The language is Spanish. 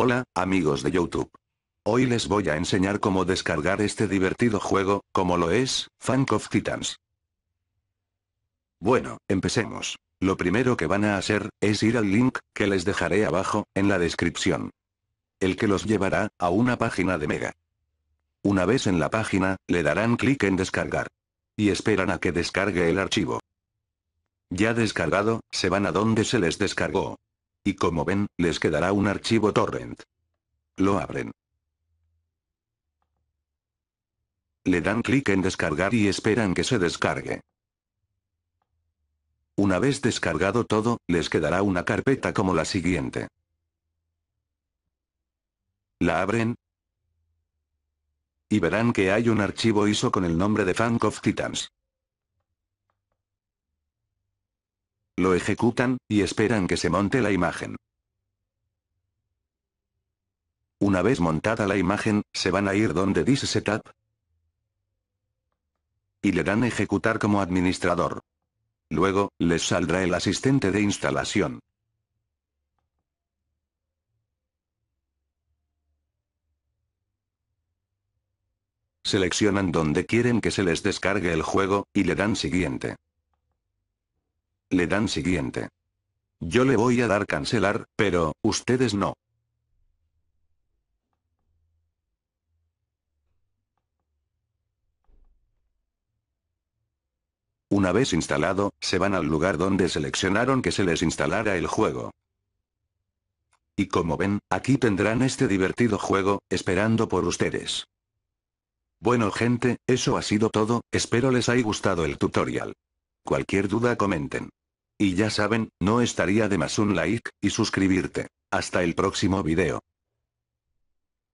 Hola, amigos de YouTube. Hoy les voy a enseñar cómo descargar este divertido juego, como lo es, Funk of Titans. Bueno, empecemos. Lo primero que van a hacer, es ir al link, que les dejaré abajo, en la descripción. El que los llevará, a una página de Mega. Una vez en la página, le darán clic en descargar. Y esperan a que descargue el archivo. Ya descargado, se van a donde se les descargó. Y como ven, les quedará un archivo torrent. Lo abren. Le dan clic en descargar y esperan que se descargue. Una vez descargado todo, les quedará una carpeta como la siguiente. La abren. Y verán que hay un archivo ISO con el nombre de Funk of Titans. Lo ejecutan, y esperan que se monte la imagen. Una vez montada la imagen, se van a ir donde dice Setup. Y le dan ejecutar como administrador. Luego, les saldrá el asistente de instalación. Seleccionan donde quieren que se les descargue el juego, y le dan siguiente. Le dan siguiente. Yo le voy a dar cancelar, pero, ustedes no. Una vez instalado, se van al lugar donde seleccionaron que se les instalara el juego. Y como ven, aquí tendrán este divertido juego, esperando por ustedes. Bueno gente, eso ha sido todo, espero les haya gustado el tutorial. Cualquier duda comenten. Y ya saben, no estaría de más un like, y suscribirte. Hasta el próximo video.